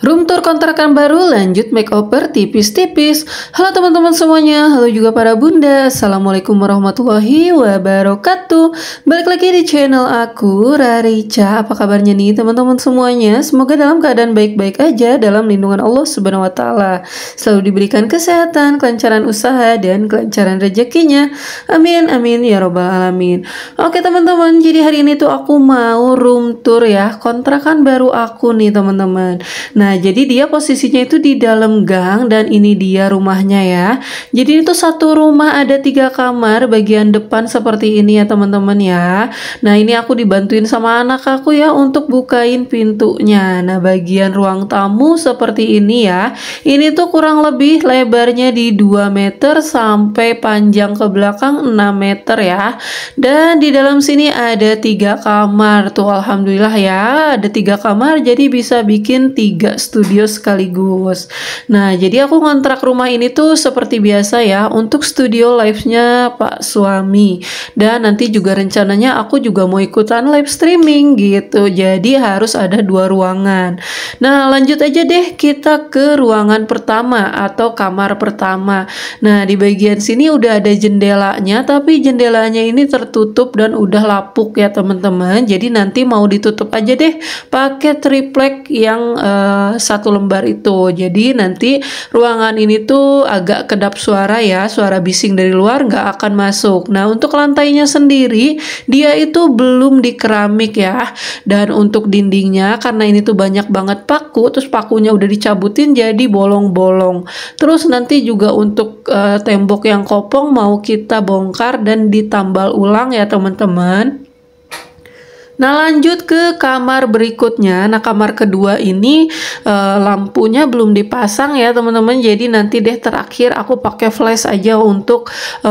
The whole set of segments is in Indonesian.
Room tour kontrakan baru lanjut makeover tipis-tipis. Halo teman-teman semuanya, halo juga para bunda. Assalamualaikum warahmatullahi wabarakatuh. Balik lagi di channel aku, Rarica. Apa kabarnya nih teman-teman semuanya? Semoga dalam keadaan baik-baik aja dalam lindungan Allah Subhanahu wa taala. Selalu diberikan kesehatan, kelancaran usaha dan kelancaran rezekinya. Amin amin ya robbal alamin. Oke teman-teman, jadi hari ini tuh aku mau room tour ya kontrakan baru aku nih teman-teman. Nah, Nah, jadi dia posisinya itu di dalam gang dan ini dia rumahnya ya. Jadi itu satu rumah ada tiga kamar bagian depan seperti ini ya teman-teman ya. Nah, ini aku dibantuin sama anak aku ya untuk bukain pintunya. Nah, bagian ruang tamu seperti ini ya. Ini tuh kurang lebih lebarnya di 2 meter sampai panjang ke belakang 6 meter ya. Dan di dalam sini ada tiga kamar tuh alhamdulillah ya. Ada tiga kamar jadi bisa bikin tiga studio sekaligus. Nah, jadi aku ngontrak rumah ini tuh seperti biasa ya untuk studio live-nya Pak suami. Dan nanti juga rencananya aku juga mau ikutan live streaming gitu. Jadi harus ada dua ruangan. Nah, lanjut aja deh kita ke ruangan pertama atau kamar pertama. Nah, di bagian sini udah ada jendelanya tapi jendelanya ini tertutup dan udah lapuk ya teman-teman. Jadi nanti mau ditutup aja deh pakai triplek yang uh, satu lembar itu. Jadi nanti ruangan ini tuh agak kedap suara ya, suara bising dari luar nggak akan masuk. Nah untuk lantainya sendiri dia itu belum di keramik ya. Dan untuk dindingnya karena ini tuh banyak banget paku, terus pakunya udah dicabutin jadi bolong-bolong. Terus nanti juga untuk uh, tembok yang kopong mau kita bongkar dan ditambal ulang ya teman-teman. Nah, lanjut ke kamar berikutnya. Nah, kamar kedua ini e, lampunya belum dipasang ya, teman-teman. Jadi nanti deh terakhir aku pakai flash aja untuk e,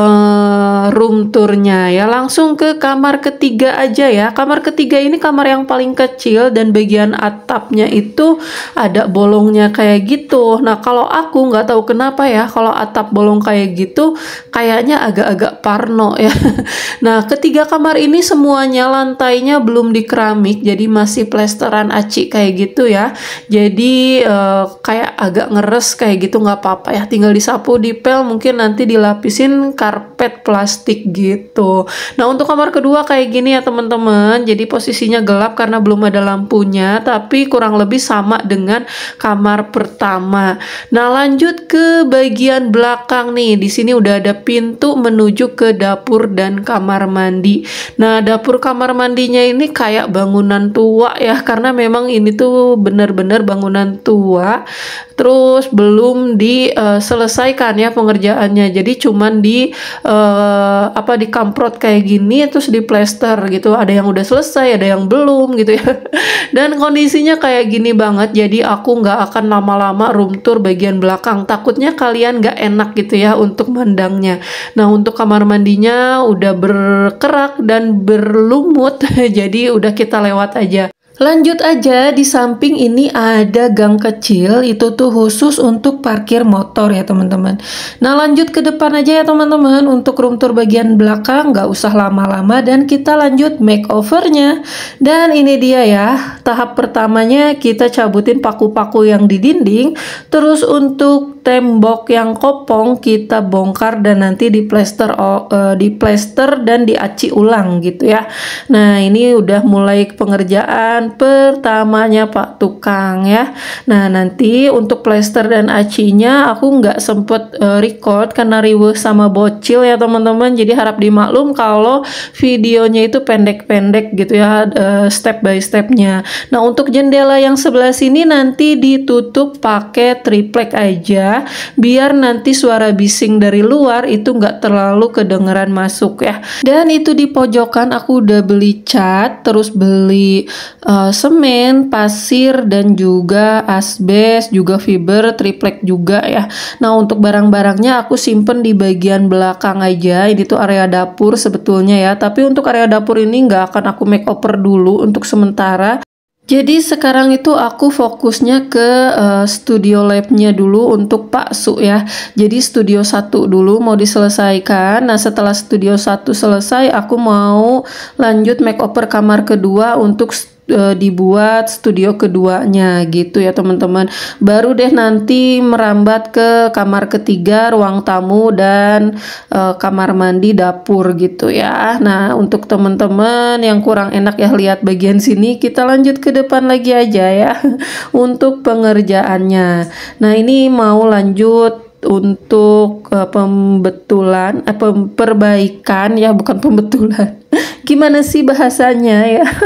room tournya ya. Langsung ke kamar ketiga aja ya. Kamar ketiga ini kamar yang paling kecil dan bagian atapnya itu ada bolongnya kayak gitu. Nah, kalau aku nggak tahu kenapa ya, kalau atap bolong kayak gitu kayaknya agak-agak parno ya. nah, ketiga kamar ini semuanya lantainya belum belum di keramik jadi masih plesteran aci kayak gitu ya jadi uh, kayak agak ngeres kayak gitu nggak apa-apa ya tinggal disapu di pel mungkin nanti dilapisin karpet plastik gitu nah untuk kamar kedua kayak gini ya teman-teman jadi posisinya gelap karena belum ada lampunya tapi kurang lebih sama dengan kamar pertama nah lanjut ke bagian belakang nih di sini udah ada pintu menuju ke dapur dan kamar mandi nah dapur kamar mandinya ini kayak bangunan tua ya karena memang ini tuh benar-benar bangunan tua terus belum diselesaikan eh, ya pengerjaannya jadi cuman di uh, apa di kamprot kayak gini terus di plester gitu ada yang udah selesai ada yang belum gitu ya dan kondisinya kayak gini banget jadi aku nggak akan lama-lama room tour bagian belakang takutnya kalian nggak enak gitu ya untuk mandangnya nah untuk kamar mandinya udah berkerak dan berlumut jadi jadi udah kita lewat aja. Lanjut aja, di samping ini ada gang kecil, itu tuh khusus untuk parkir motor ya teman-teman. Nah lanjut ke depan aja ya teman-teman, untuk room tour bagian belakang nggak usah lama-lama dan kita lanjut makeovernya. Dan ini dia ya, tahap pertamanya kita cabutin paku-paku yang di dinding, terus untuk tembok yang kopong kita bongkar dan nanti di plaster uh, e, di plaster dan diaci ulang gitu ya. Nah ini udah mulai pengerjaan pertamanya Pak Tukang ya. Nah nanti untuk plester dan acinya aku nggak sempet uh, record karena riweh sama bocil ya teman-teman. Jadi harap dimaklum kalau videonya itu pendek-pendek gitu ya uh, step by stepnya. Nah untuk jendela yang sebelah sini nanti ditutup pakai triplek aja biar nanti suara bising dari luar itu nggak terlalu kedengeran masuk ya. Dan itu di pojokan aku udah beli cat terus beli uh, Eh, semen, pasir dan juga asbes, juga fiber, triplek juga ya. Nah, untuk barang-barangnya aku simpen di bagian belakang aja. Ini tuh area dapur sebetulnya ya. Tapi untuk area dapur ini nggak akan aku makeover dulu untuk sementara. Jadi sekarang itu aku fokusnya ke uh, studio labnya dulu untuk Pak Su ya. Jadi studio satu dulu mau diselesaikan. Nah setelah studio satu selesai aku mau lanjut makeover kamar kedua untuk Eh, dibuat studio keduanya gitu ya teman-teman. Baru deh nanti merambat ke kamar ketiga, ruang tamu dan e, kamar mandi dapur gitu ya. Nah, untuk teman-teman yang kurang enak ya lihat bagian sini, kita lanjut ke depan lagi aja ya untuk pengerjaannya. Nah, ini mau lanjut untuk uh, pembetulan eh, perbaikan ya bukan pembetulan gimana sih bahasanya ya.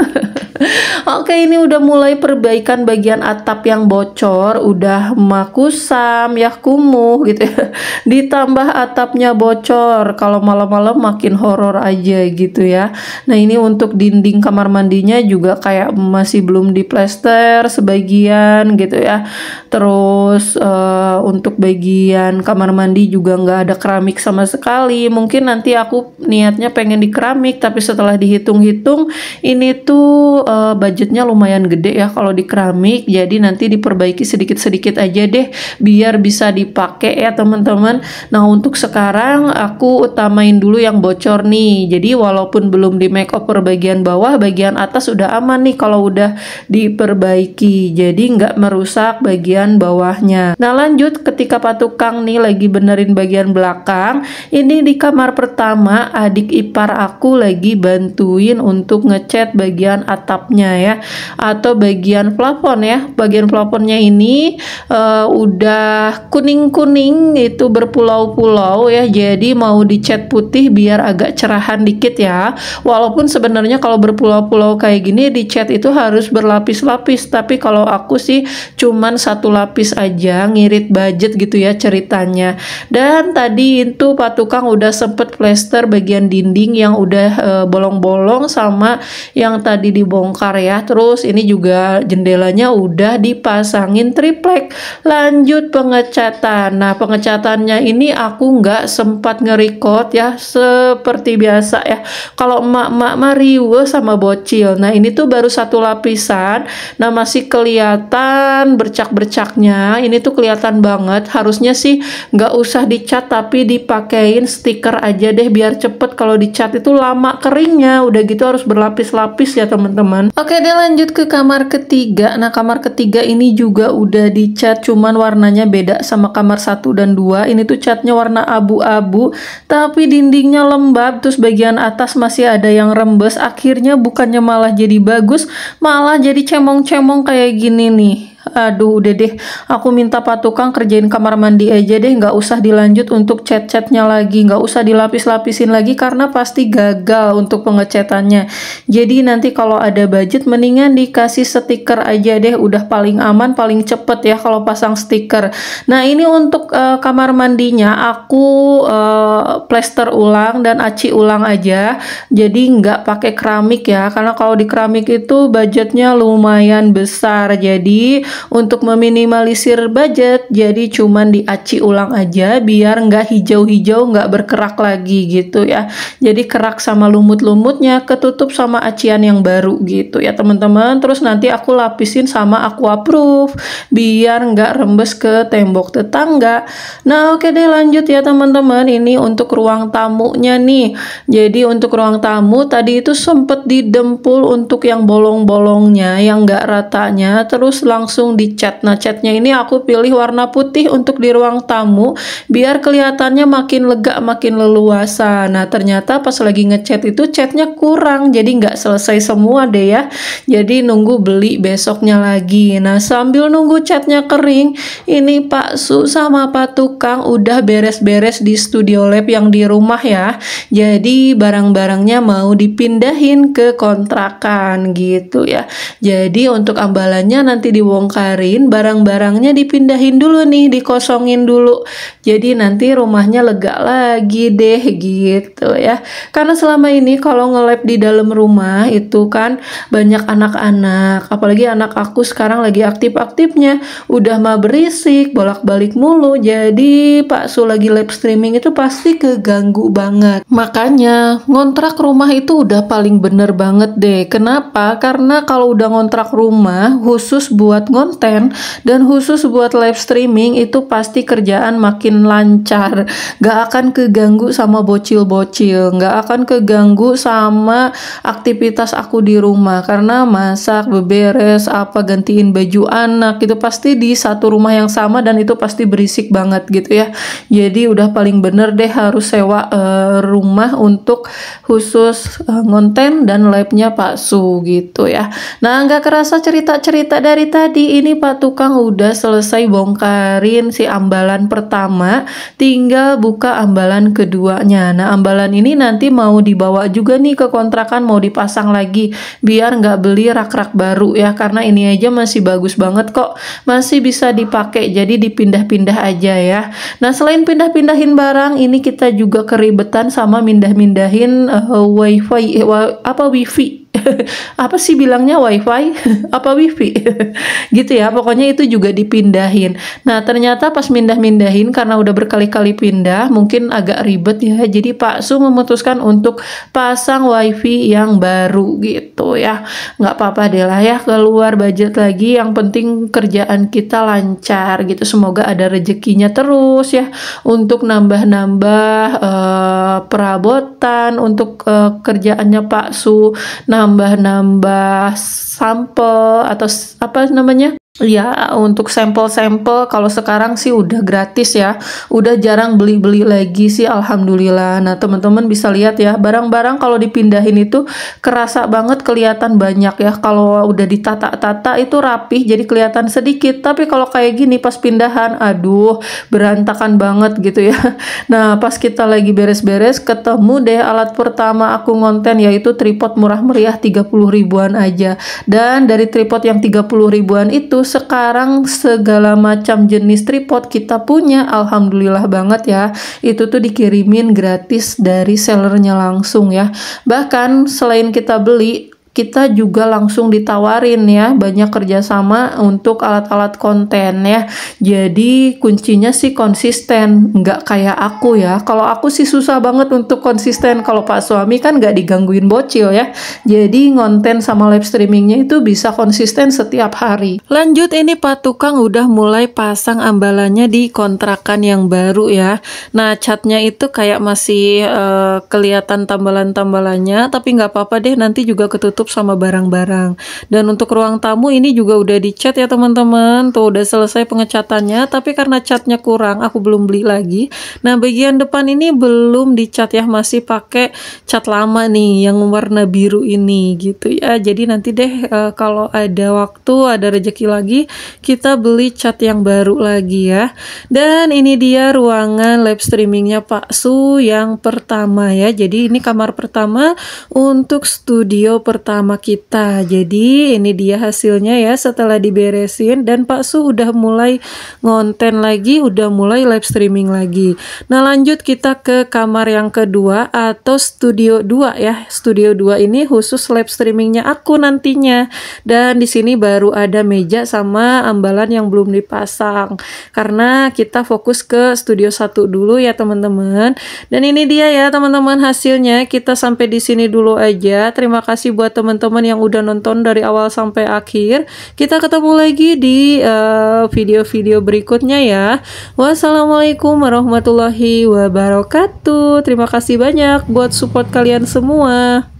Oke, ini udah mulai perbaikan bagian atap yang bocor, udah makusam, ya kumuh gitu ya. Ditambah atapnya bocor, kalau malam-malam makin horor aja gitu ya. Nah, ini untuk dinding kamar mandinya juga kayak masih belum diplester sebagian gitu ya. Terus uh, untuk bagian kamar mandi juga nggak ada keramik sama sekali. Mungkin nanti aku niatnya pengen di keramik, tapi setelah setelah dihitung-hitung ini tuh uh, budgetnya lumayan gede ya kalau di keramik jadi nanti diperbaiki sedikit-sedikit aja deh biar bisa dipakai ya teman-teman nah untuk sekarang aku utamain dulu yang bocor nih jadi walaupun belum di make over bagian bawah bagian atas udah aman nih kalau udah diperbaiki jadi nggak merusak bagian bawahnya nah lanjut ketika Pak Tukang nih lagi benerin bagian belakang ini di kamar pertama adik ipar aku lagi bantu bantuin untuk ngecat bagian atapnya ya atau bagian plafon ya bagian plafonnya ini uh, udah kuning-kuning itu berpulau-pulau ya jadi mau dicat putih biar agak cerahan dikit ya walaupun sebenarnya kalau berpulau-pulau kayak gini dicat itu harus berlapis-lapis tapi kalau aku sih cuman satu lapis aja ngirit budget gitu ya ceritanya dan tadi itu Pak Tukang udah sempet plester bagian dinding yang udah uh, eh, bolong bolong-bolong sama yang tadi dibongkar ya. Terus ini juga jendelanya udah dipasangin triplek. Lanjut pengecatan. Nah, pengecatannya ini aku nggak sempat ngerecord ya seperti biasa ya. Kalau emak-emak mariwe sama bocil. Nah, ini tuh baru satu lapisan. Nah, masih kelihatan bercak-bercaknya. Ini tuh kelihatan banget. Harusnya sih nggak usah dicat tapi dipakein stiker aja deh biar cepet kalau dicat itu lama kering lainnya udah gitu harus berlapis-lapis ya teman-teman oke deh lanjut ke kamar ketiga nah kamar ketiga ini juga udah dicat cuman warnanya beda sama kamar satu dan dua ini tuh catnya warna abu-abu tapi dindingnya lembab terus bagian atas masih ada yang rembes akhirnya bukannya malah jadi bagus malah jadi cemong-cemong kayak gini nih aduh udah deh aku minta pak tukang kerjain kamar mandi aja deh nggak usah dilanjut untuk cat-catnya lagi nggak usah dilapis-lapisin lagi karena pasti gagal untuk pengecatannya jadi nanti kalau ada budget mendingan dikasih stiker aja deh udah paling aman paling cepet ya kalau pasang stiker nah ini untuk uh, kamar mandinya aku uh, plester ulang dan aci ulang aja jadi nggak pakai keramik ya karena kalau di keramik itu budgetnya lumayan besar jadi untuk meminimalisir budget jadi cuman diaci ulang aja biar nggak hijau-hijau nggak berkerak lagi gitu ya jadi kerak sama lumut-lumutnya ketutup sama acian yang baru gitu ya teman-teman terus nanti aku lapisin sama aquaproof biar nggak rembes ke tembok tetangga nah oke deh lanjut ya teman-teman ini untuk ruang tamunya nih jadi untuk ruang tamu tadi itu sempet didempul untuk yang bolong-bolongnya yang nggak ratanya terus langsung langsung dicat. Nah, catnya ini aku pilih warna putih untuk di ruang tamu biar kelihatannya makin lega, makin leluasa. Nah, ternyata pas lagi ngecat itu catnya kurang, jadi nggak selesai semua deh ya. Jadi nunggu beli besoknya lagi. Nah, sambil nunggu catnya kering, ini Pak Su sama Pak Tukang udah beres-beres di studio lab yang di rumah ya. Jadi barang-barangnya mau dipindahin ke kontrakan gitu ya. Jadi untuk ambalannya nanti diwongkar keluarin barang-barangnya dipindahin dulu nih, dikosongin dulu. Jadi nanti rumahnya lega lagi deh gitu ya. Karena selama ini kalau ngelap di dalam rumah itu kan banyak anak-anak, apalagi anak aku sekarang lagi aktif-aktifnya, udah mah berisik, bolak-balik mulu. Jadi Pak Su lagi live streaming itu pasti keganggu banget. Makanya ngontrak rumah itu udah paling bener banget deh. Kenapa? Karena kalau udah ngontrak rumah khusus buat ngontrak konten dan khusus buat live streaming itu pasti kerjaan makin lancar gak akan keganggu sama bocil-bocil gak akan keganggu sama aktivitas aku di rumah karena masak beberes apa gantiin baju anak itu pasti di satu rumah yang sama dan itu pasti berisik banget gitu ya jadi udah paling bener deh harus sewa uh, rumah untuk khusus uh, eh, konten dan live-nya Pak Su gitu ya nah nggak kerasa cerita-cerita dari tadi ini Pak Tukang udah selesai bongkarin si ambalan pertama, tinggal buka ambalan keduanya. Nah, ambalan ini nanti mau dibawa juga nih ke kontrakan, mau dipasang lagi, biar nggak beli rak-rak baru ya, karena ini aja masih bagus banget kok, masih bisa dipakai, jadi dipindah-pindah aja ya. Nah, selain pindah-pindahin barang, ini kita juga keribetan sama mindah-mindahin uh, wifi, eh, apa wifi apa sih bilangnya wifi apa wifi gitu ya pokoknya itu juga dipindahin nah ternyata pas mindah-mindahin karena udah berkali-kali pindah mungkin agak ribet ya jadi Pak Su memutuskan untuk pasang wifi yang baru gitu ya nggak apa-apa deh lah ya keluar budget lagi yang penting kerjaan kita lancar gitu semoga ada rezekinya terus ya untuk nambah-nambah uh, Eh, perabotan untuk uh, kerjaannya Pak Su nambah-nambah sampel atau apa namanya Ya, untuk sampel-sampel kalau sekarang sih udah gratis ya. Udah jarang beli-beli lagi sih alhamdulillah. Nah, teman-teman bisa lihat ya, barang-barang kalau dipindahin itu kerasa banget kelihatan banyak ya. Kalau udah ditata-tata itu rapih jadi kelihatan sedikit. Tapi kalau kayak gini pas pindahan, aduh, berantakan banget gitu ya. Nah, pas kita lagi beres-beres ketemu deh alat pertama aku ngonten yaitu tripod murah meriah 30 ribuan aja. Dan dari tripod yang 30 ribuan itu sekarang segala macam jenis tripod kita punya alhamdulillah banget ya itu tuh dikirimin gratis dari sellernya langsung ya bahkan selain kita beli kita juga langsung ditawarin ya banyak kerjasama untuk alat-alat konten ya. Jadi kuncinya sih konsisten, nggak kayak aku ya. Kalau aku sih susah banget untuk konsisten. Kalau Pak suami kan nggak digangguin bocil ya. Jadi konten sama live streamingnya itu bisa konsisten setiap hari. Lanjut ini Pak Tukang udah mulai pasang ambalannya di kontrakan yang baru ya. Nah catnya itu kayak masih uh, kelihatan tambalan-tambalannya, tapi nggak apa-apa deh nanti juga ketutup ditutup sama barang-barang. Dan untuk ruang tamu ini juga udah dicat ya teman-teman. Tuh udah selesai pengecatannya, tapi karena catnya kurang, aku belum beli lagi. Nah, bagian depan ini belum dicat ya, masih pakai cat lama nih yang warna biru ini gitu ya. Jadi nanti deh uh, kalau ada waktu, ada rejeki lagi, kita beli cat yang baru lagi ya. Dan ini dia ruangan live streamingnya Pak Su yang pertama ya. Jadi ini kamar pertama untuk studio pertama pertama kita. Jadi ini dia hasilnya ya setelah diberesin dan Pak Su udah mulai ngonten lagi, udah mulai live streaming lagi. Nah lanjut kita ke kamar yang kedua atau studio 2 ya. Studio 2 ini khusus live streamingnya aku nantinya. Dan di sini baru ada meja sama ambalan yang belum dipasang. Karena kita fokus ke studio satu dulu ya teman-teman. Dan ini dia ya teman-teman hasilnya. Kita sampai di sini dulu aja. Terima kasih buat teman teman-teman yang udah nonton dari awal sampai akhir. Kita ketemu lagi di eh, video-video uh, berikutnya ya. Wassalamualaikum warahmatullahi wabarakatuh. Terima kasih banyak buat support kalian semua.